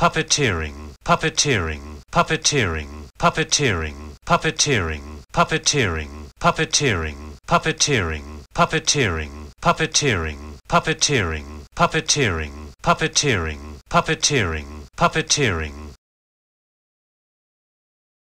puppeteering, puppeteering, puppeteering, puppeteering, puppeteering, puppeteering, puppeteering, puppeteering, puppeteering, puppeteering, puppeteering, puppeteering, puppeteering, puppeteering, puppeteering,